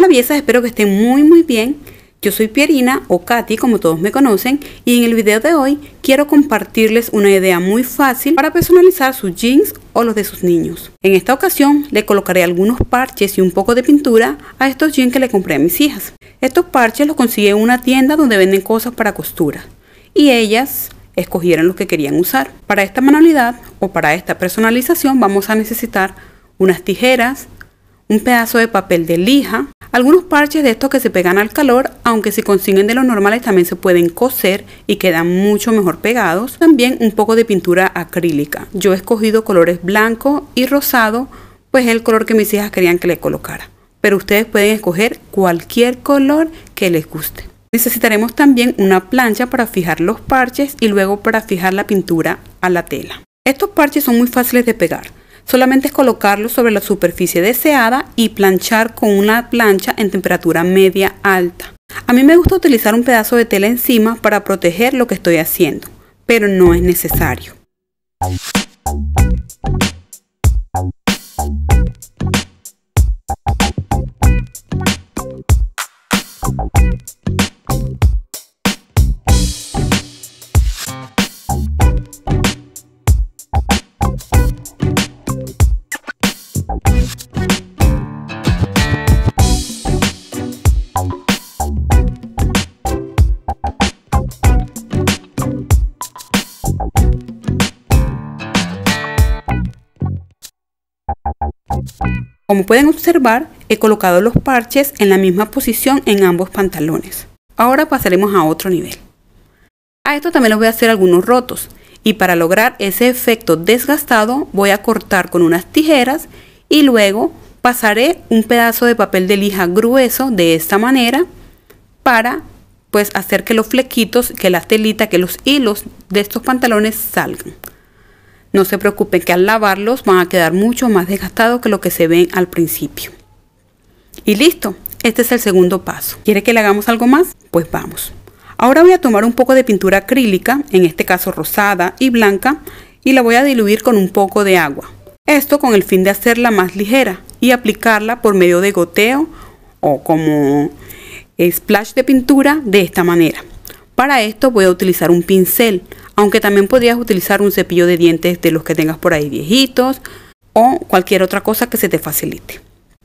Hola piezas, espero que estén muy muy bien. Yo soy Pierina o Katy como todos me conocen y en el video de hoy quiero compartirles una idea muy fácil para personalizar sus jeans o los de sus niños. En esta ocasión le colocaré algunos parches y un poco de pintura a estos jeans que le compré a mis hijas. Estos parches los conseguí en una tienda donde venden cosas para costura y ellas escogieron los que querían usar. Para esta manualidad o para esta personalización vamos a necesitar unas tijeras, un pedazo de papel de lija, algunos parches de estos que se pegan al calor, aunque si consiguen de los normales también se pueden coser y quedan mucho mejor pegados. También un poco de pintura acrílica. Yo he escogido colores blanco y rosado, pues es el color que mis hijas querían que le colocara. Pero ustedes pueden escoger cualquier color que les guste. Necesitaremos también una plancha para fijar los parches y luego para fijar la pintura a la tela. Estos parches son muy fáciles de pegar. Solamente es colocarlo sobre la superficie deseada y planchar con una plancha en temperatura media alta. A mí me gusta utilizar un pedazo de tela encima para proteger lo que estoy haciendo, pero no es necesario. Como pueden observar, he colocado los parches en la misma posición en ambos pantalones. Ahora pasaremos a otro nivel. A esto también les voy a hacer algunos rotos y para lograr ese efecto desgastado voy a cortar con unas tijeras y luego pasaré un pedazo de papel de lija grueso de esta manera para pues hacer que los flequitos, que la telita, que los hilos de estos pantalones salgan. No se preocupen que al lavarlos van a quedar mucho más desgastados que lo que se ven al principio. Y listo, este es el segundo paso. ¿Quiere que le hagamos algo más? Pues vamos. Ahora voy a tomar un poco de pintura acrílica, en este caso rosada y blanca, y la voy a diluir con un poco de agua. Esto con el fin de hacerla más ligera y aplicarla por medio de goteo o como splash de pintura de esta manera. Para esto voy a utilizar un pincel, aunque también podrías utilizar un cepillo de dientes de los que tengas por ahí viejitos o cualquier otra cosa que se te facilite.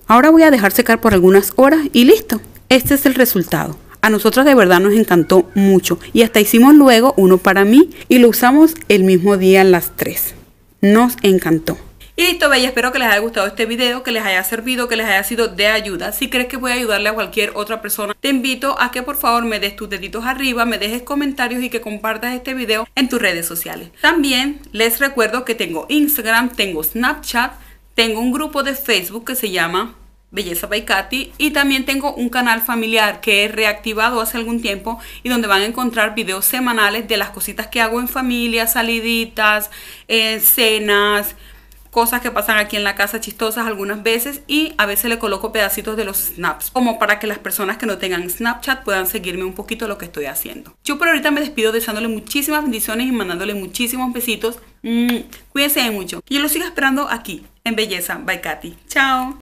Ahora voy a dejar secar por algunas horas y listo. Este es el resultado. A nosotros de verdad nos encantó mucho y hasta hicimos luego uno para mí y lo usamos el mismo día las tres. Nos encantó. Y listo, bella, espero que les haya gustado este video, que les haya servido, que les haya sido de ayuda. Si crees que voy a ayudarle a cualquier otra persona, te invito a que por favor me des tus deditos arriba, me dejes comentarios y que compartas este video en tus redes sociales. También les recuerdo que tengo Instagram, tengo Snapchat, tengo un grupo de Facebook que se llama Belleza by Katy y también tengo un canal familiar que he reactivado hace algún tiempo y donde van a encontrar videos semanales de las cositas que hago en familia, saliditas, eh, cenas, cosas que pasan aquí en la casa chistosas algunas veces y a veces le coloco pedacitos de los snaps como para que las personas que no tengan Snapchat puedan seguirme un poquito lo que estoy haciendo. Yo por ahorita me despido deseándole muchísimas bendiciones y mandándole muchísimos besitos. Cuídense mm, cuídense mucho. Y yo los sigo esperando aquí en Belleza bye Katy. Chao.